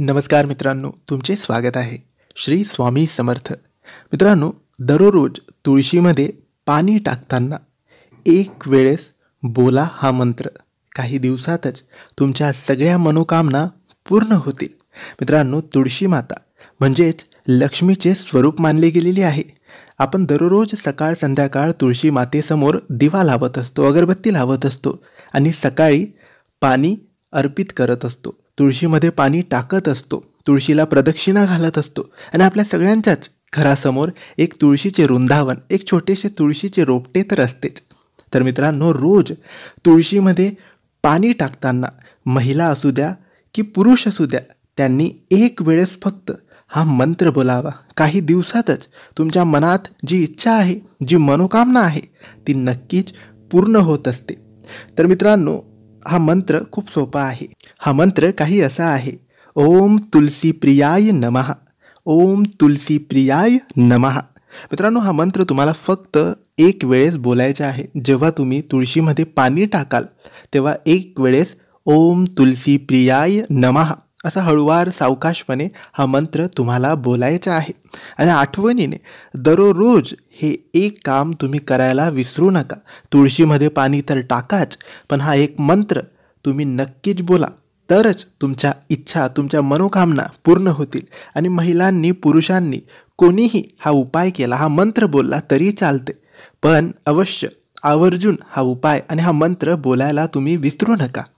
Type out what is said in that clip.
नमस्कार मित्रांनो तुमचे स्वागत आहे श्री स्वामी समर्थ मित्रांनो दररोज तुळशीमध्ये पाणी टाकताना एक वेळेस बोला हा मंत्र काही दिवसातच तुमच्या सगळ्या मनोकामना पूर्ण होतील मित्रांनो तुळशी माता म्हणजेच लक्ष्मीचे स्वरूप मानले गेलेले आहे आपण दररोज सकाळ संध्याकाळ तुळशी मातेसमोर दिवा लावत असतो अगरबत्ती लावत असतो आणि सकाळी पाणी अर्पित करत असतो तुळशीमध्ये पाणी टाकत असतो तुळशीला प्रदक्षिणा घालत असतो आणि आपल्या सगळ्यांच्याच घरासमोर एक तुळशीचे रुंदावन एक छोटेसे तुळशीचे रोपटे तर असतेच तर मित्रांनो रोज तुळशीमध्ये पाणी टाकताना महिला असू द्या की पुरुष असू द्या त्यांनी एक वेळेस फक्त हा मंत्र बोलावा काही दिवसातच तुमच्या मनात जी इच्छा आहे जी मनोकामना आहे ती नक्कीच पूर्ण होत असते तर मित्रांनो हा मंत्र खूप सोपा आहे हा मंत्र काही असा आहे ओम तुलसी प्रियाय नमः ओम तुलसी प्रियाय नमहा मित्रांनो हा मंत्र तुम्हाला फक्त एक वेळेस बोलायचा आहे जेव्हा तुम्ही तुळशीमध्ये पाणी टाकाल तेव्हा एक वेळेस ओम तुलसी प्रियाय नमहा असा हळुवार सावकाशपणे हा मंत्र तुम्हाला बोलायचा आहे आणि आठवणीने दररोज हे एक काम तुम्ही करायला विसरू नका तुळशीमध्ये पाणी तर टाकाच पण हा एक मंत्र तुम्ही नक्कीच बोला तरच तुमच्या इच्छा तुमच्या मनोकामना पूर्ण होतील आणि महिलांनी पुरुषांनी कोणीही हा उपाय केला हा मंत्र बोलला तरी चालते पण अवश्य आवर्जून हा उपाय आणि हा मंत्र बोलायला तुम्ही विसरू नका